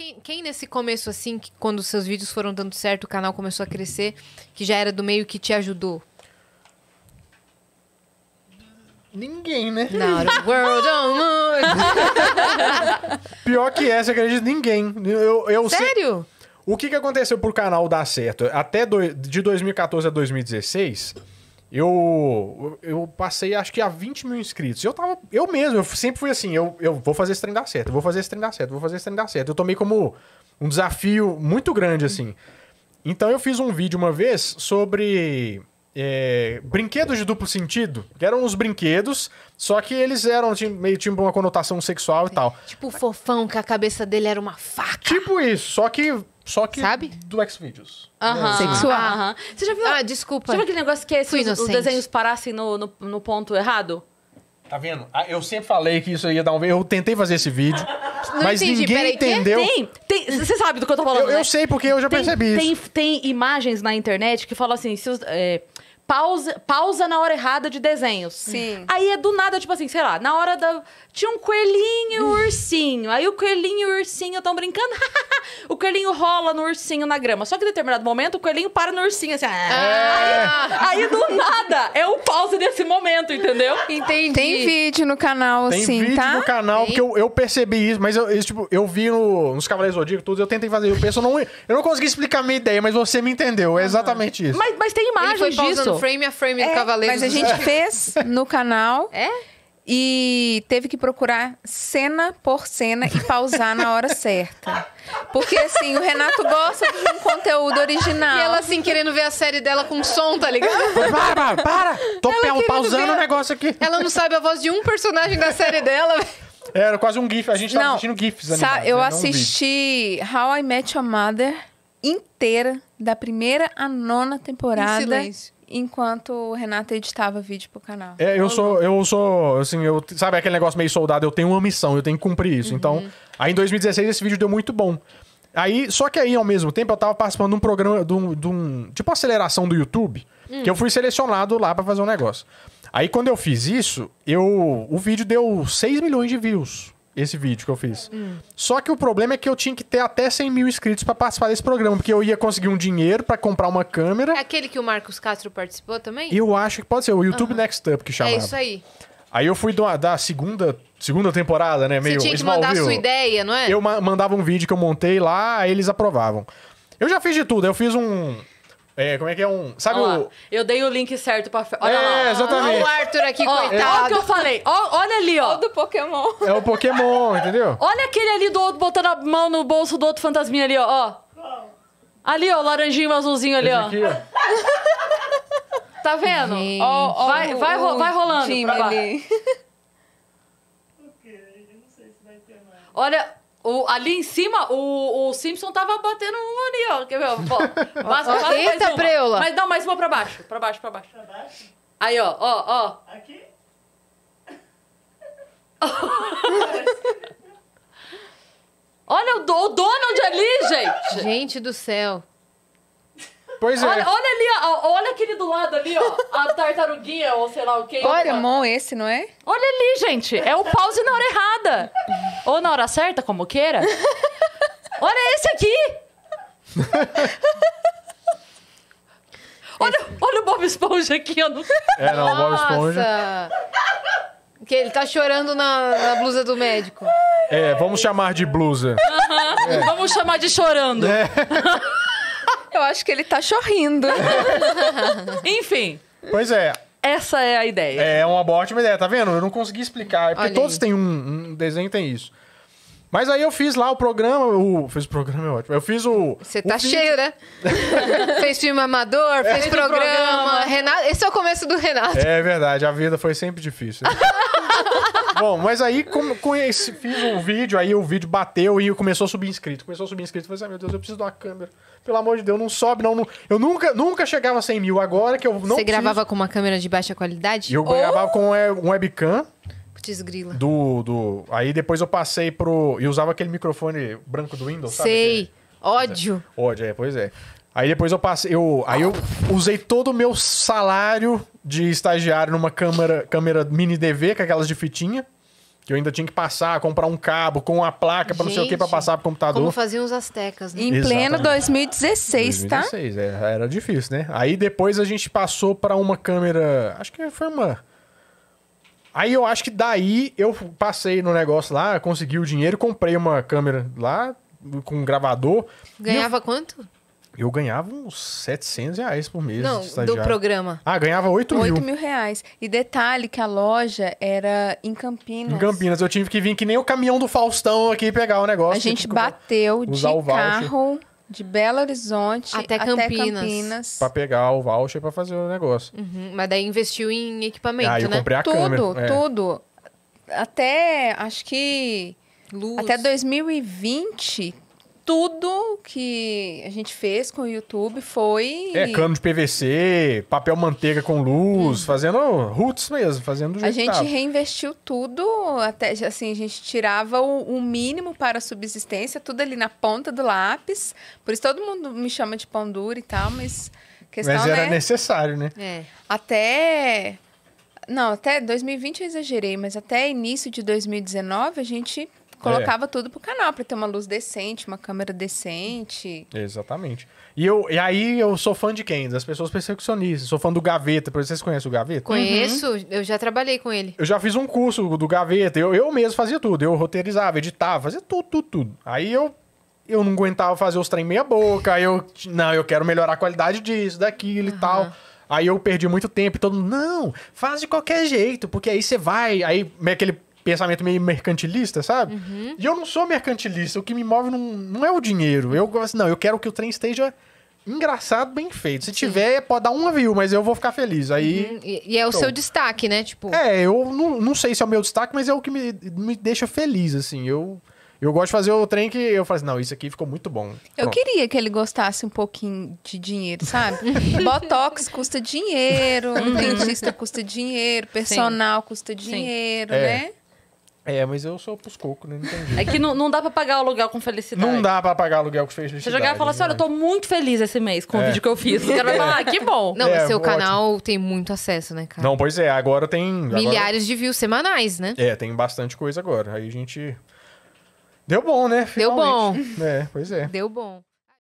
Quem, quem, nesse começo, assim, que quando seus vídeos foram dando certo, o canal começou a crescer, que já era do meio que te ajudou? Ninguém, né? Not a world on Pior que essa, acredito, ninguém. Eu, eu Sério? O que, que aconteceu pro canal dar certo? Até do... de 2014 a 2016 eu, eu passei, acho que, a 20 mil inscritos. Eu tava. Eu mesmo, eu sempre fui assim: eu, eu vou fazer esse trem dar certo, eu vou fazer esse trem dar certo, eu vou fazer esse trem dar certo. Eu tomei como um desafio muito grande, assim. Então eu fiz um vídeo uma vez sobre. É, brinquedos de duplo sentido, que eram os brinquedos, só que eles eram meio tipo uma conotação sexual e tal. Tipo o fofão que a cabeça dele era uma faca. Tipo isso, só que só que Sabe? do Xvideos. Aham. É. Sexual. Aham. Você já viu? Ah, desculpa. Você viu aquele negócio que é se os, desenhos parassem no, no, no ponto errado? Tá vendo? Ah, eu sempre falei que isso ia dar um... Eu tentei fazer esse vídeo, mas entendi, ninguém peraí, entendeu. Tem, tem. Você sabe do que eu tô falando, Eu, né? eu sei porque eu já tem, percebi tem, isso. tem imagens na internet que falam assim, se os- é, pausa, pausa na hora errada de desenhos. Sim. Aí é do nada, tipo assim, sei lá, na hora da... Tinha um coelhinho e um ursinho. Aí o coelhinho e o ursinho estão brincando. o coelhinho rola no ursinho na grama. Só que em determinado momento, o coelhinho para no ursinho, assim. Ah. É. Aí, aí, do nada, é o pause desse momento, entendeu? Entendi. Tem vídeo no canal, Tem assim, vídeo tá? no canal, porque eu, eu percebi isso, mas eu, isso, tipo, eu vi no, nos Cavaleiros Zodíaco, eu tentei fazer. Eu penso, eu não, eu não consegui explicar a minha ideia, mas você me entendeu. É exatamente isso. Mas, mas tem imagens disso. frame a frame é, do Cavaleiros. Mas a gente fez no canal. É? e teve que procurar cena por cena e pausar na hora certa. Porque, assim, o Renato gosta de um conteúdo original. E ela, assim, querendo ver a série dela com som, tá ligado? Para, para, para! Tô pausando o negócio aqui. Ela não sabe a voz de um personagem da série dela. É, era quase um GIF. A gente tava não, assistindo GIFs animados, sabe, Eu né? assisti How I Met Your Mother inteira, da primeira à nona temporada. Em silêncio enquanto o Renato editava vídeo pro canal. É, eu sou, eu sou, assim, eu, sabe aquele negócio meio soldado, eu tenho uma missão, eu tenho que cumprir isso. Então, uhum. Então, aí em 2016 esse vídeo deu muito bom. Aí, só que aí, ao mesmo tempo, eu tava participando de um programa, de um, de um tipo aceleração do YouTube, hum. que eu fui selecionado lá para fazer um negócio. Aí, quando eu fiz isso, eu, o vídeo deu 6 milhões de views. Esse vídeo que eu fiz. Hum. Só que o problema é que eu tinha que ter até 100 mil inscritos para participar desse programa, porque eu ia conseguir um dinheiro para comprar uma câmera. É aquele que o Marcos Castro participou também? Eu acho que pode ser, o YouTube uhum. Next Up que é chamava. É isso aí. Aí eu fui da, da segunda, segunda temporada, né? Meio Você tinha que mandar a sua ideia, não é? Eu ma mandava um vídeo que eu montei lá, aí eles aprovavam. Eu já fiz de tudo. Eu fiz um, é, como é que é um. Sabe olha o. Lá. Eu dei o link certo pra. Olha é, lá. exatamente. Olha o Arthur aqui, ó, coitado. Olha o que eu falei. olha ali, ó. Olha do Pokémon. É o Pokémon, entendeu? Olha aquele ali do outro botando a mão no bolso do outro fantasminha ali, ó. Ali, ó, laranjinho azulzinho ali, ó. Aqui, ó. Tá vendo? Ó, ó, vai, o, vai, ro vai rolando. Time ali. Olha, o, ali em cima, o, o Simpson tava batendo um ali, ó. Quer ver? Ó, Eita, mais preula! Mas não, mais uma pra baixo. Pra baixo, pra baixo. Pra baixo? Aí, ó, ó, ó. Aqui? Olha o, o Donald ali, gente! Gente do céu. Pois é. Olha, olha ali, ó, olha aquele do lado ali, ó. A tartaruguinha, ou sei lá o quê. Oremon, esse, não é? Olha ali, gente. É o pause na hora errada. ou na hora certa, como queira. Olha esse aqui! olha, olha o Bob Esponja aqui, ó não. É, não, o Bob Esponja. Que ele tá chorando na, na blusa do médico. É, vamos chamar de blusa. Uh -huh. é. Vamos chamar de chorando. É. Eu acho que ele tá chorrindo. Enfim. Pois é. Essa é a ideia. É uma boa, ótima ideia, tá vendo? Eu não consegui explicar. É porque todos têm um, um desenho tem isso. Mas aí eu fiz lá o programa, o fiz o programa é ótimo. Eu fiz o Você tá o cheio, né? fez filme amador, fez é, programa, programa. Renato, esse é o começo do Renato. É verdade, a vida foi sempre difícil. Bom, mas aí como, esse fiz um vídeo, aí o vídeo bateu e começou a subir inscrito. Começou a subir inscrito. Falei assim, ah, meu Deus, eu preciso de uma câmera. Pelo amor de Deus, não sobe, não. não. Eu nunca, nunca chegava a 100 mil. Agora que eu não Você preciso... gravava com uma câmera de baixa qualidade? Eu gravava com um webcam. Putz, grila. Do, do... Aí depois eu passei pro... E usava aquele microfone branco do Windows, Sei. sabe? Sei. Ódio. É, ódio, é, pois é. Aí depois eu passei. Eu, aí eu usei todo o meu salário de estagiário numa câmera, câmera mini DV, com aquelas de fitinha. Que eu ainda tinha que passar, comprar um cabo com a placa para não sei o que para passar pro computador. Como faziam os astecas, né? Em pleno 2016, tá? 2016, é, era difícil, né? Aí depois a gente passou para uma câmera, acho que foi uma Aí eu acho que daí eu passei no negócio lá, consegui o dinheiro, comprei uma câmera lá com um gravador. Ganhava eu... quanto? Eu ganhava uns 700 reais por mês. Não, do programa. Ah, ganhava 8 mil. 8 mil reais. E detalhe que a loja era em Campinas. Em Campinas. Eu tive que vir que nem o caminhão do Faustão aqui pegar o negócio. A gente bateu de carro de Belo Horizonte até Campinas. Até Campinas. Pra pegar o voucher pra fazer o negócio. Uhum, mas daí investiu em equipamento, ah, eu né? comprei a tudo, câmera. É. Tudo, Até, acho que... Luz. Até 2020 tudo que a gente fez com o YouTube foi. É, cano de PVC, papel manteiga com luz, hum. fazendo roots mesmo, fazendo do A gente tava. reinvestiu tudo, até assim, a gente tirava o, o, mínimo para a subsistência, tudo ali na ponta do lápis. Por isso todo mundo me chama de pão duro e tal, mas. Questão, mas era né? necessário, né? É. Até. Não, até 2020 eu exagerei, mas até início de 2019 a gente é. Colocava é. tudo pro canal, pra ter uma luz decente, uma câmera decente. Exatamente. E, eu, e aí eu sou fã de quem? Das pessoas percepcionistas. Sou fã do Gaveta. Vocês conhecem o Gaveta? Conheço, uhum. eu já trabalhei com ele. Eu já fiz um curso do Gaveta. Eu, eu mesmo fazia tudo. Eu roteirizava, editava, fazia tudo, tudo, tudo. Aí eu eu não aguentava fazer os trem meia boca, aí eu, não, eu quero melhorar a qualidade disso, daquilo uhum. e tal. Aí eu perdi muito tempo, e todo mundo, não, faz de qualquer jeito, porque aí você vai, aí é aquele pensamento meio mercantilista, sabe? Uhum. E eu não sou mercantilista, o que me move não, não é o dinheiro. Eu gosto, assim, não, eu quero que o trem esteja engraçado, bem feito. Se Sim. tiver, pode dar um view, mas eu vou ficar feliz. Aí, uhum. e, e, é o seu destaque, né? Tipo... É, eu não, não sei se é o meu destaque, mas é o que me, me deixa feliz, assim. Eu, eu gosto de fazer o trem que eu falo assim, não, isso aqui ficou muito bom. Pronto. Eu queria que ele gostasse um pouquinho de dinheiro, sabe? Botox custa dinheiro, dentista custa dinheiro, personal Sim. custa dinheiro, é. né? É, mas eu sou pros cocos, né? Não entendi. É que não, não dá pra pagar o aluguel com felicidade. Não dá pra pagar aluguel com felicidade. Você jogar e falar assim, olha, eu tô né? muito feliz esse mês com o é. vídeo que eu fiz. O cara vai falar, ah, que bom. Não, É, mas seu ótimo. canal tem muito acesso, né, cara? Não, pois é, agora tem. agora- Milhares de views semanais, né? É, tem bastante coisa agora. Aí a gente. Deu bom, né? Deu bom. É, pois é. Deu bom.